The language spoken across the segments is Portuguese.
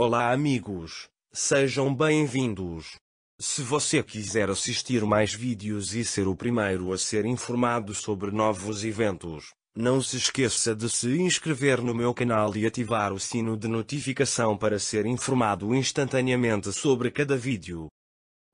Olá amigos, sejam bem-vindos. Se você quiser assistir mais vídeos e ser o primeiro a ser informado sobre novos eventos, não se esqueça de se inscrever no meu canal e ativar o sino de notificação para ser informado instantaneamente sobre cada vídeo.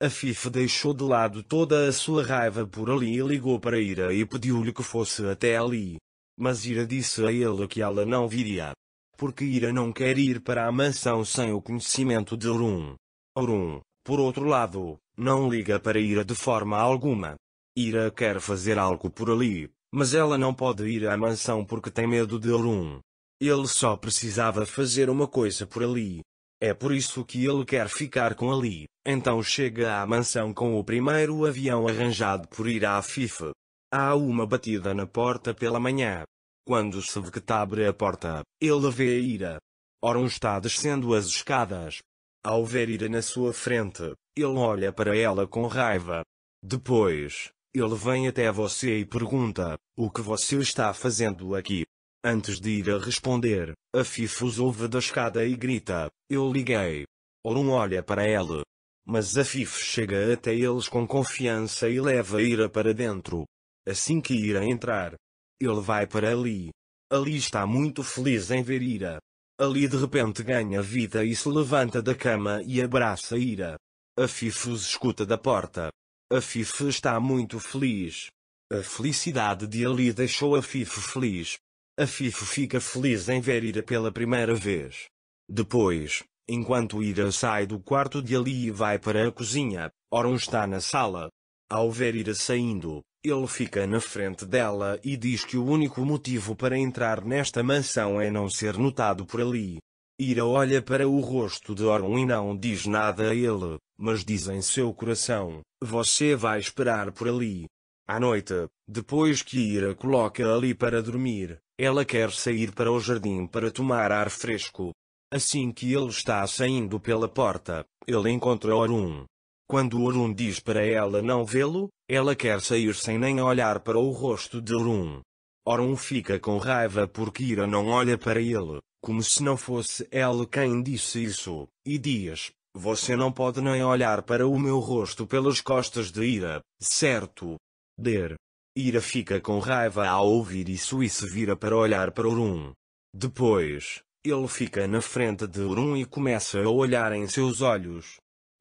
A FIF deixou de lado toda a sua raiva por ali e ligou para Ira e pediu-lhe que fosse até ali. Mas Ira disse a ele que ela não viria porque Ira não quer ir para a mansão sem o conhecimento de Orun. Orun, por outro lado, não liga para Ira de forma alguma. Ira quer fazer algo por ali, mas ela não pode ir à mansão porque tem medo de Orun. Ele só precisava fazer uma coisa por ali. É por isso que ele quer ficar com ali. Então chega à mansão com o primeiro avião arranjado por ir à FIFA. Há uma batida na porta pela manhã. Quando Sevket abre a porta, ele vê a ira. Oron está descendo as escadas. Ao ver ira na sua frente, ele olha para ela com raiva. Depois, ele vem até você e pergunta, o que você está fazendo aqui? Antes de ir a responder, a Fifus ouve da escada e grita, eu liguei. Orun olha para ela. Mas a Fifus chega até eles com confiança e leva a Ira para dentro. Assim que Ira entrar, ele vai para ali. Ali está muito feliz em ver Ira. Ali de repente ganha vida e se levanta da cama e abraça Ira. A Fife os escuta da porta. A Fife está muito feliz. A felicidade de Ali deixou a Fife feliz. A Fife fica feliz em ver Ira pela primeira vez. Depois, enquanto Ira sai do quarto de Ali e vai para a cozinha, Oron está na sala. Ao ver Ira saindo, ele fica na frente dela e diz que o único motivo para entrar nesta mansão é não ser notado por ali. Ira olha para o rosto de Orun e não diz nada a ele, mas diz em seu coração: Você vai esperar por ali. À noite, depois que Ira coloca ali para dormir, ela quer sair para o jardim para tomar ar fresco. Assim que ele está saindo pela porta, ele encontra Orun. Quando Orun diz para ela não vê-lo, ela quer sair sem nem olhar para o rosto de Orun. Orun fica com raiva porque Ira não olha para ele, como se não fosse ela quem disse isso, e diz, você não pode nem olhar para o meu rosto pelas costas de Ira, certo? Der. Ira fica com raiva ao ouvir isso e se vira para olhar para Orun. Depois, ele fica na frente de Orun e começa a olhar em seus olhos,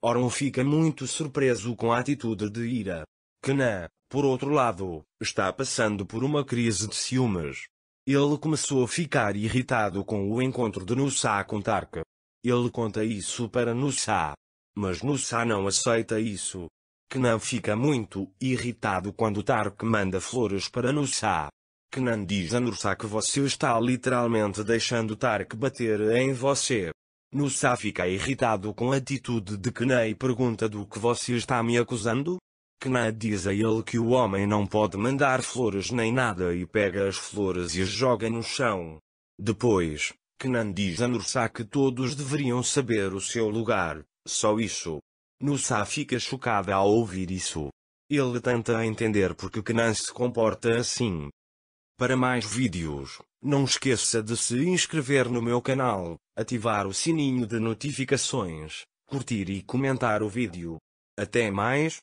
Oron fica muito surpreso com a atitude de ira. Kenan, por outro lado, está passando por uma crise de ciúmes. Ele começou a ficar irritado com o encontro de Nussá com Tarka. Ele conta isso para Nussá. Mas Nussá não aceita isso. Kenan fica muito irritado quando Tark manda flores para Nussá. Kenan diz a Nussá que você está literalmente deixando Tark bater em você. Nussá fica irritado com a atitude de Kenan e pergunta do que você está me acusando? Kenan diz a ele que o homem não pode mandar flores nem nada e pega as flores e as joga no chão. Depois, Kenan diz a Nussá que todos deveriam saber o seu lugar, só isso. Nussá fica chocada ao ouvir isso. Ele tenta entender porque Kenan se comporta assim, para mais vídeos, não esqueça de se inscrever no meu canal, ativar o sininho de notificações, curtir e comentar o vídeo. Até mais!